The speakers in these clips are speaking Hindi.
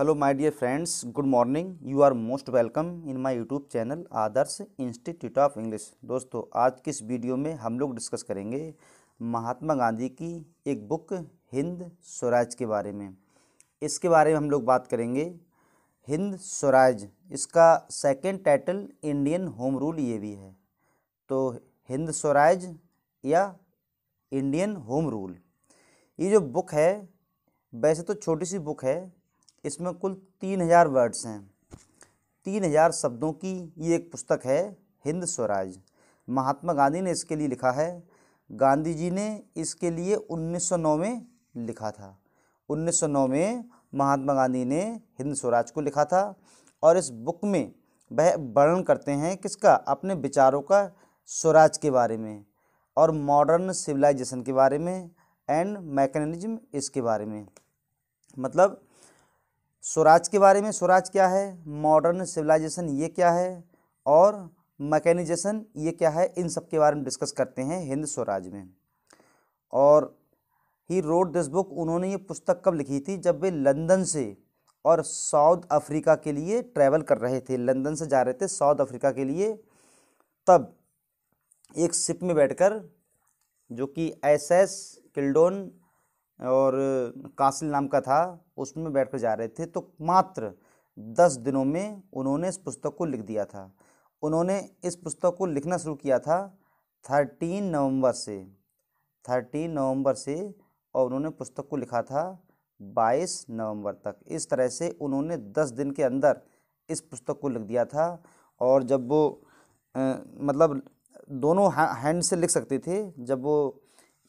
hello my dear friends good morning you are most welcome in my YouTube channel Adarsh institute of English दोस्तों आज की इस वीडियो में हम लोग डिस्कस करेंगे महात्मा गांधी की एक बुक हिंद स्वराज के बारे में इसके बारे में हम लोग बात करेंगे हिंद स्वराज इसका second title Indian home rule ये भी है तो हिंद स्वराज या इंडियन होम रूल ये जो बुक है वैसे तो छोटी सी बुक है इसमें कुल तीन हज़ार वर्ड्स हैं तीन हज़ार शब्दों की ये एक पुस्तक है हिंद स्वराज महात्मा गांधी ने इसके लिए लिखा है गांधी जी ने इसके लिए 1909 में लिखा था 1909 में महात्मा गांधी ने हिंद स्वराज को लिखा था और इस बुक में वह वर्णन करते हैं किसका अपने विचारों का स्वराज के बारे में और मॉडर्न सिविलाइजेशन के बारे में एंड मैकेनिज्म इसके बारे में मतलब स्वराज के बारे में स्वराज क्या है मॉडर्न सिविलाइजेशन ये क्या है और मैकेनिजेशन ये क्या है इन सब के बारे में डिस्कस करते हैं हिंद स्वराज में और ही रोड दिस बुक उन्होंने ये पुस्तक कब लिखी थी जब वे लंदन से और साउथ अफ्रीका के लिए ट्रैवल कर रहे थे लंदन से जा रहे थे साउथ अफ्रीका के लिए तब एक शिप में बैठकर जो कि एस एस किल्डोन और कासिल नाम का था उसमें बैठ कर जा रहे थे तो मात्र दस दिनों में उन्होंने इस पुस्तक को लिख दिया था उन्होंने इस पुस्तक को लिखना शुरू किया था थर्टीन नवंबर से थर्टीन नवंबर से और उन्होंने पुस्तक को लिखा था बाईस नवंबर तक इस तरह से उन्होंने दस दिन के अंदर इस पुस्तक को लिख दिया था और जब वो आ, मतलब दोनों हैंड से लिख सकते थे जब वो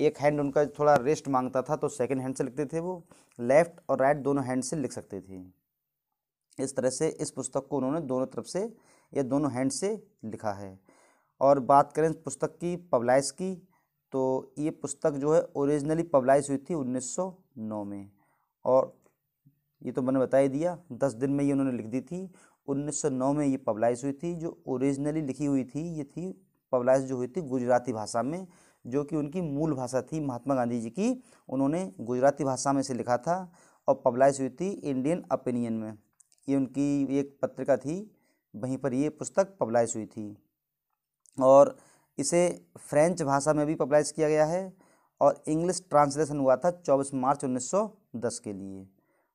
एक हैंड उनका थोड़ा रेस्ट मांगता था तो सेकेंड हैंड से लिखते थे वो लेफ्ट और राइट दोनों हैंड से लिख सकते थे इस तरह से इस पुस्तक को उन्होंने दोनों तरफ से या दोनों हैंड से लिखा है और बात करें पुस्तक की पब्लाइस की तो ये पुस्तक जो है ओरिजिनली पब्लाइस हुई थी 1909 में और ये तो मैंने बता ही दिया दस दिन में ये उन्होंने लिख दी थी 1909 में ये पब्लाइस हुई थी जो ओरिजिनली लिखी हुई थी ये थी पब्लाइस जो हुई थी गुजराती भाषा में जो कि उनकी मूल भाषा थी महात्मा गांधी जी की उन्होंने गुजराती भाषा में से लिखा था और पब्लाइश हुई थी इंडियन ओपिनियन में ये उनकी एक पत्रिका थी वहीं पर ये पुस्तक पब्लाइश हुई थी और इसे फ्रेंच भाषा में भी पब्लाइश किया गया है और इंग्लिश ट्रांसलेशन हुआ था 24 मार्च 1910 के लिए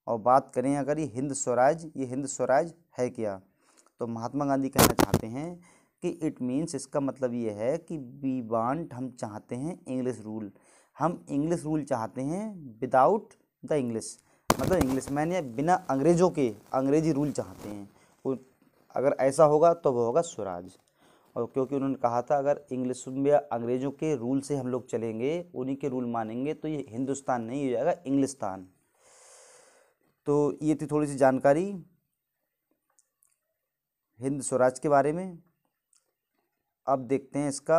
और बात करें अगर ये हिंद स्वराज ये हिंद स्वराज है क्या तो महात्मा गांधी कहना चाहते हैं कि इट मीन्स इसका मतलब ये है कि वी वांट हम चाहते हैं इंग्लिश रूल हम इंग्लिश रूल चाहते हैं विदाउट द इंग्लिश मतलब इंग्लिश मैन या बिना अंग्रेज़ों के अंग्रेजी रूल चाहते हैं अगर ऐसा होगा तो वो होगा स्वराज और क्योंकि उन्होंने कहा था अगर इंग्लिश या अंग्रेज़ों के रूल से हम लोग चलेंगे उन्हीं के रूल मानेंगे तो ये हिंदुस्तान नहीं हो जाएगा इंग्लिस्तान तो ये थी थोड़ी सी जानकारी हिंद स्वराज के बारे में अब देखते हैं इसका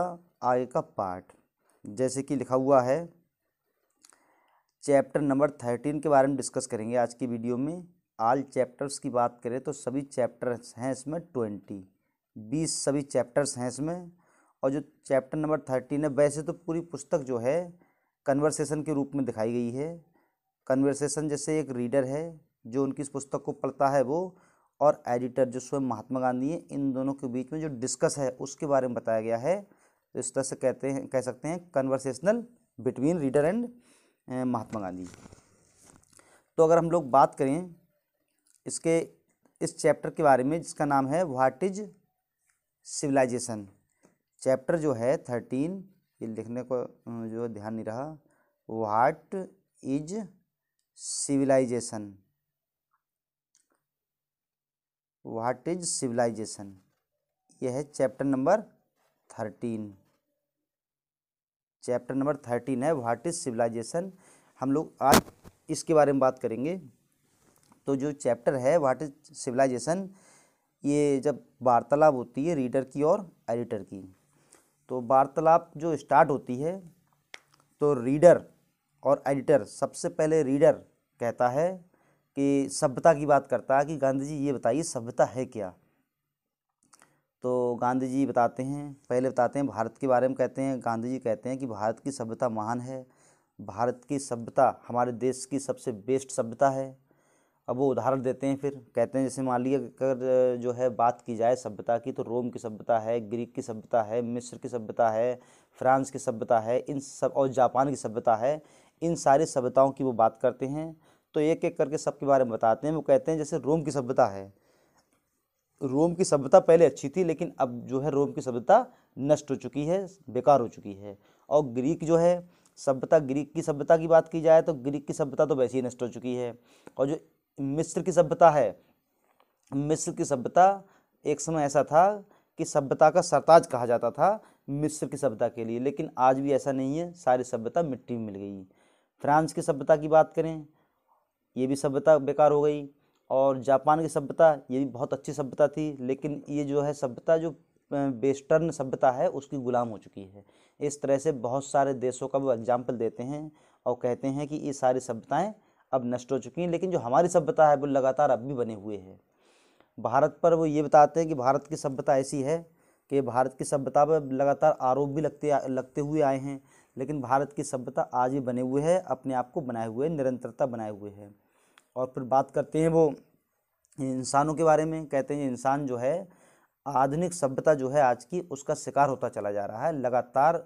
आगे का पार्ट जैसे कि लिखा हुआ है चैप्टर नंबर थर्टीन के बारे में डिस्कस करेंगे आज की वीडियो में आल चैप्टर्स की बात करें तो सभी चैप्टर्स हैं इसमें ट्वेंटी बीस सभी चैप्टर्स हैं इसमें और जो चैप्टर नंबर थर्टीन है वैसे तो पूरी पुस्तक जो है कन्वर्सेशन के रूप में दिखाई गई है कन्वर्सेशन जैसे एक रीडर है जो उनकी इस पुस्तक को पढ़ता है वो और एडिटर जो स्वयं महात्मा गांधी हैं इन दोनों के बीच में जो डिस्कस है उसके बारे में बताया गया है तो इस तरह से कहते हैं कह सकते हैं conversational between reader and Mahatma Gandhi तो अगर हम लोग बात करें इसके इस चैप्टर के बारे में जिसका नाम है व्हाट इज सिविलाइजेशन चैप्टर जो है थर्टीन ये लिखने को जो ध्यान नहीं रहा what is civilization what is civilization यह है chapter number thirteen chapter number thirteen है व्हाट इज सिविलाइजेशन हम लोग आज इसके बारे में बात करेंगे तो जो चैप्टर है व्हाट इज सिविलाइजेशन ये जब वार्तालाप होती है रीडर की और एडिटर की तो वार्तालाप जो स्टार्ट होती है तो रीडर और एडिटर सबसे पहले रीडर कहता है कि सभ्यता की बात करता है कि गांधी जी ये बताइए सभ्यता है क्या तो गांधी जी बताते हैं पहले बताते हैं भारत के बारे में कहते हैं गांधी जी कहते हैं कि भारत की सभ्यता महान है भारत की सभ्यता हमारे देश की सबसे बेस्ट सभ्यता है अब वो उदाहरण देते हैं फिर कहते हैं जैसे मान लीजिए अगर जो है बात की जाए सभ्यता की तो रोम की सभ्यता है ग्रीक की सभ्यता है मिस्र की सभ्यता है फ्रांस की सभ्यता है इन सब और जापान की सभ्यता है इन सारी सभ्यताओं की वो बात करते हैं तो एक एक करके सबके बारे में बताते हैं वो कहते हैं जैसे रोम की सभ्यता है रोम की सभ्यता पहले अच्छी थी लेकिन अब जो है रोम की सभ्यता नष्ट हो चुकी है बेकार हो चुकी है और ग्रीक जो है सभ्यता ग्रीक की सभ्यता की बात की जाए तो ग्रीक की सभ्यता तो वैसे ही नष्ट हो चुकी है और जो मिस्र की सभ्यता है मिस्र की सभ्यता एक समय ऐसा था कि सभ्यता का सरताज कहा जाता था मिस्र की सभ्यता के लिए लेकिन आज भी ऐसा नहीं है सारी सभ्यता मिट्टी में मिल गई फ्रांस की सभ्यता की बात करें ये भी सभ्यता बेकार हो गई और जापान की सभ्यता ये भी बहुत अच्छी सभ्यता थी लेकिन ये जो है सभ्यता जो वेस्टर्न सभ्यता है उसकी गुलाम हो चुकी है इस तरह से बहुत सारे देशों का वो एग्जाम्पल देते हैं और कहते हैं कि ये सारी सभ्यताएँ अब नष्ट हो चुकी हैं लेकिन जो हमारी सभ्यता है वो लगातार अब भी बने हुए हैं भारत पर वो ये बताते हैं कि भारत की सभ्यता ऐसी है कि भारत की सभ्यता पर लगातार आरोप भी लगते लगते हुए आए हैं लेकिन भारत की सभ्यता आज भी बने हुए है अपने आप को बनाए हुए निरंतरता बनाए हुए है और फिर बात करते हैं वो इंसानों के बारे में कहते हैं इंसान जो है आधुनिक सभ्यता जो है आज की उसका शिकार होता चला जा रहा है लगातार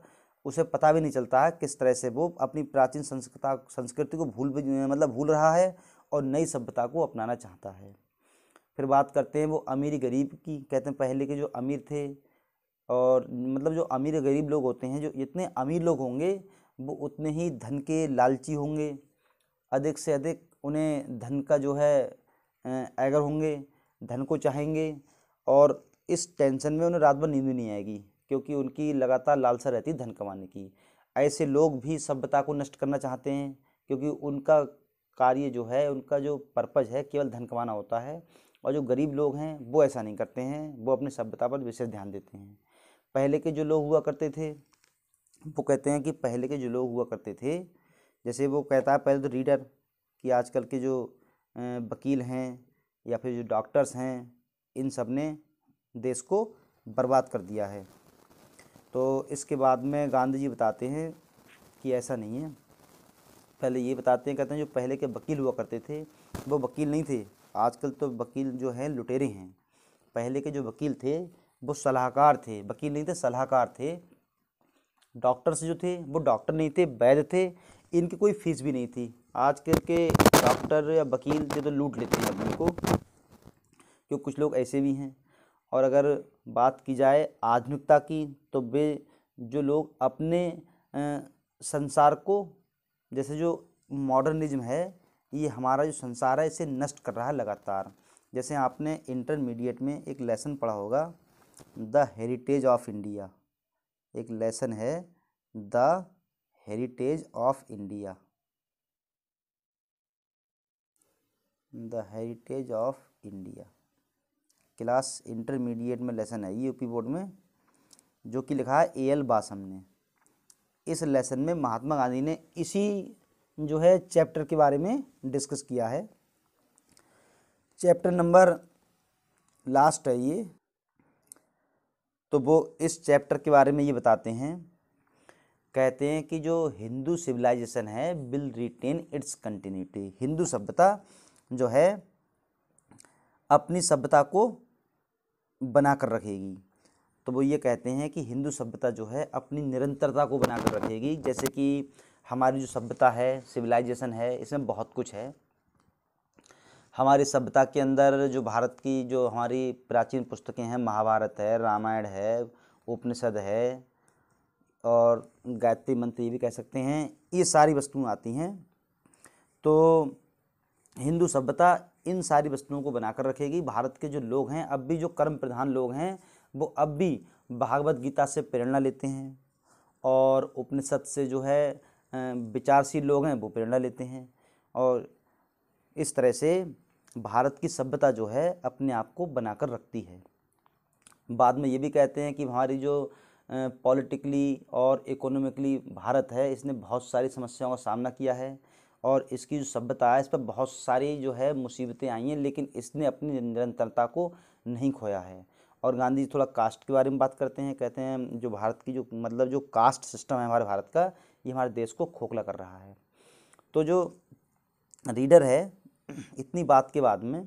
उसे पता भी नहीं चलता है किस तरह से वो अपनी प्राचीन संस्कृता संस्कृति को भूल भी मतलब भूल रहा है और नई सभ्यता को अपनाना चाहता है फिर बात करते हैं वो अमीर गरीब की कहते हैं पहले के जो अमीर थे और मतलब जो अमीर गरीब लोग होते हैं जो इतने अमीर लोग होंगे वो उतने ही धन के लालची होंगे अधिक से अधिक उन्हें धन का जो है एगर होंगे धन को चाहेंगे और इस टेंशन में उन्हें रात भर नींद भी नहीं आएगी क्योंकि उनकी लगातार लालसा रहती धन कमाने की ऐसे लोग भी सभ्यता को नष्ट करना चाहते हैं क्योंकि उनका कार्य जो है उनका जो पर्पज़ है केवल धन कमाना होता है और जो गरीब लोग हैं वो ऐसा नहीं करते हैं वो अपनी सभ्यता पर विशेष ध्यान देते हैं पहले के जो लोग हुआ करते थे वो कहते हैं कि पहले के जो लोग हुआ करते थे जैसे वो कहता है पहले तो रीडर कि आजकल के जो वकील हैं या फिर जो डॉक्टर्स हैं इन सब ने देश को बर्बाद कर दिया है तो इसके बाद में गांधी जी बताते हैं कि ऐसा नहीं है पहले ये बताते हैं कहते हैं जो पहले के वकील हुआ करते थे वो वकील नहीं थे आजकल तो वकील जो हैं लुटेरे हैं पहले के जो वकील थे वो सलाहकार थे वकील नहीं थे सलाहकार थे डॉक्टर्स जो थे वो डॉक्टर नहीं थे वैद्य थे इनकी कोई फ़ीस भी नहीं थी आज के डॉक्टर या वकील जो तो लूट लेते हैं आदमी को क्यों कुछ लोग ऐसे भी हैं और अगर बात की जाए आधुनिकता की तो वे जो लोग अपने संसार को जैसे जो मॉडर्निज्म है ये हमारा जो संसार है इसे नष्ट कर रहा है लगातार जैसे आपने इंटरमीडिएट में एक लेसन पढ़ा होगा द हेरिटेज ऑफ इंडिया एक लेसन है the heritage of India the heritage of India class intermediate में लेसन है यूपी बोर्ड में जो कि लिखा है ए एल बासम ने इस लेसन में महात्मा गांधी ने इसी जो है चैप्टर के बारे में डिस्कस किया है चैप्टर नंबर लास्ट है ये तो वो इस चैप्टर के बारे में ये बताते हैं कहते हैं कि जो हिंदू सिविलाइजेशन है will retain its continuity Hindu सभ्यता जो है अपनी सभ्यता को बना कर रखेगी तो वो ये कहते हैं कि हिंदू सभ्यता जो है अपनी निरंतरता को बना कर रखेगी जैसे कि हमारी जो सभ्यता है सिविलाइजेशन है इसमें बहुत कुछ है हमारी सभ्यता के अंदर जो भारत की जो हमारी प्राचीन पुस्तकें हैं महाभारत है रामायण है उपनिषद है और गायत्री मंत्र ये भी कह सकते हैं ये सारी वस्तुएं आती हैं तो हिंदू सभ्यता इन सारी वस्तुओं को बनाकर रखेगी भारत के जो लोग हैं अब भी जो कर्म प्रधान लोग हैं वो अब भी भागवत गीता से प्रेरणा लेते हैं और उपनिषद से जो है विचारशील लोग हैं वो प्रेरणा लेते हैं और इस तरह से भारत की सभ्यता जो है अपने आप को बनाकर रखती है बाद में ये भी कहते हैं कि हमारी जो पॉलिटिकली और इकोनॉमिकली भारत है इसने बहुत सारी समस्याओं का सामना किया है और इसकी जो सभ्यता है इस पर बहुत सारी जो है मुसीबतें आई हैं लेकिन इसने अपनी निरंतरता को नहीं खोया है और गांधी थोड़ा कास्ट के बारे में बात करते हैं कहते हैं जो भारत की जो मतलब जो कास्ट सिस्टम है हमारे भारत का ये हमारे देश को खोखला कर रहा है तो जो रीडर है इतनी बात के बाद में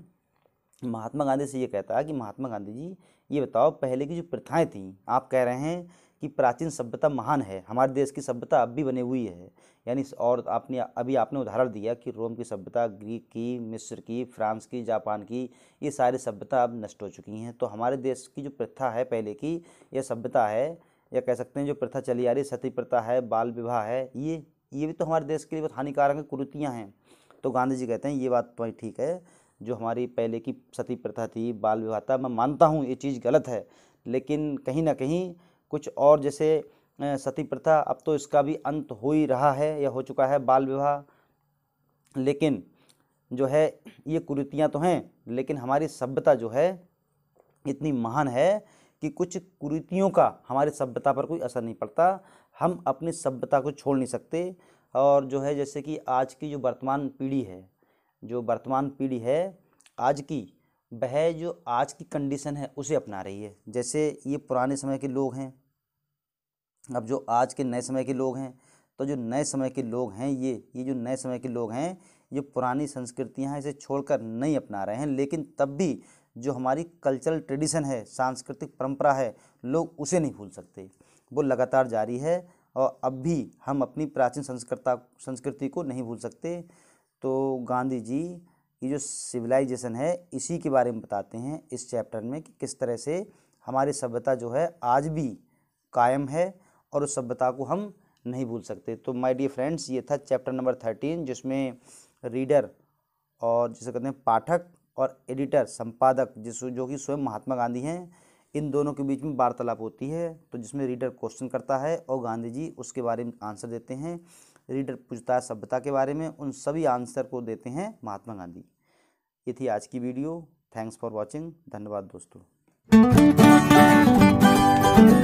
महात्मा गांधी से ये कहता है कि महात्मा गांधी जी ये बताओ पहले की जो प्रथाएं थीं आप कह रहे हैं कि प्राचीन सभ्यता महान है हमारे देश की सभ्यता अब भी बनी हुई है यानी और आपने अभी आपने उदाहरण दिया कि रोम की सभ्यता ग्रीक की मिस्र की फ्रांस की जापान की ये सारी सभ्यता अब नष्ट हो चुकी हैं तो हमारे देश की जो प्रथा है पहले की यह सभ्यता है या कह सकते हैं जो प्रथा चली आ रही सती प्रथा है बाल विवाह है ये ये भी तो हमारे देश के लिए बहुत हानिकारक कुरुतियाँ हैं तो गांधी जी कहते हैं ये बात तो ठीक है जो हमारी पहले की सती प्रथा थी बाल विवाह था मैं मानता हूँ ये चीज़ गलत है लेकिन कहीं ना कहीं कुछ और जैसे सती प्रथा अब तो इसका भी अंत हो ही रहा है या हो चुका है बाल विवाह लेकिन जो है ये कुरीतियाँ तो हैं लेकिन हमारी सभ्यता जो है इतनी महान है कि कुछ कुरीतियों का हमारी सभ्यता पर कोई असर नहीं पड़ता हम अपनी सभ्यता को छोड़ नहीं सकते और जो है जैसे कि आज की जो वर्तमान पीढ़ी है जो वर्तमान पीढ़ी है आज की वह जो आज की कंडीशन है उसे अपना रही है जैसे ये पुराने समय के लोग हैं अब जो आज के नए समय के लोग हैं तो जो नए समय के लोग हैं ये ये जो नए समय के लोग हैं ये पुरानी संस्कृतियाँ इसे छोड़कर नहीं अपना रहे हैं लेकिन तब भी जो हमारी कल्चरल ट्रेडिशन है सांस्कृतिक परंपरा है लोग उसे नहीं भूल सकते वो लगातार जारी है और अब भी हम अपनी प्राचीन संस्कृता संस्कृति को नहीं भूल सकते तो गांधी जी ये जो सिविलाइजेशन है इसी के बारे में बताते हैं इस चैप्टर में कि किस तरह से हमारी सभ्यता जो है आज भी कायम है और उस सभ्यता को हम नहीं भूल सकते तो माय डियर फ्रेंड्स ये था चैप्टर नंबर थर्टीन जिसमें रीडर और जिसे कहते हैं पाठक और एडिटर संपादक जिस जो कि स्वयं महात्मा गांधी हैं इन दोनों के बीच में वार्तालाप होती है तो जिसमें रीडर क्वेश्चन करता है और गांधी जी उसके बारे में आंसर देते हैं रीडर पूछता है सभ्यता के बारे में उन सभी आंसर को देते हैं महात्मा गांधी ये थी आज की वीडियो थैंक्स फॉर वॉचिंग धन्यवाद दोस्तों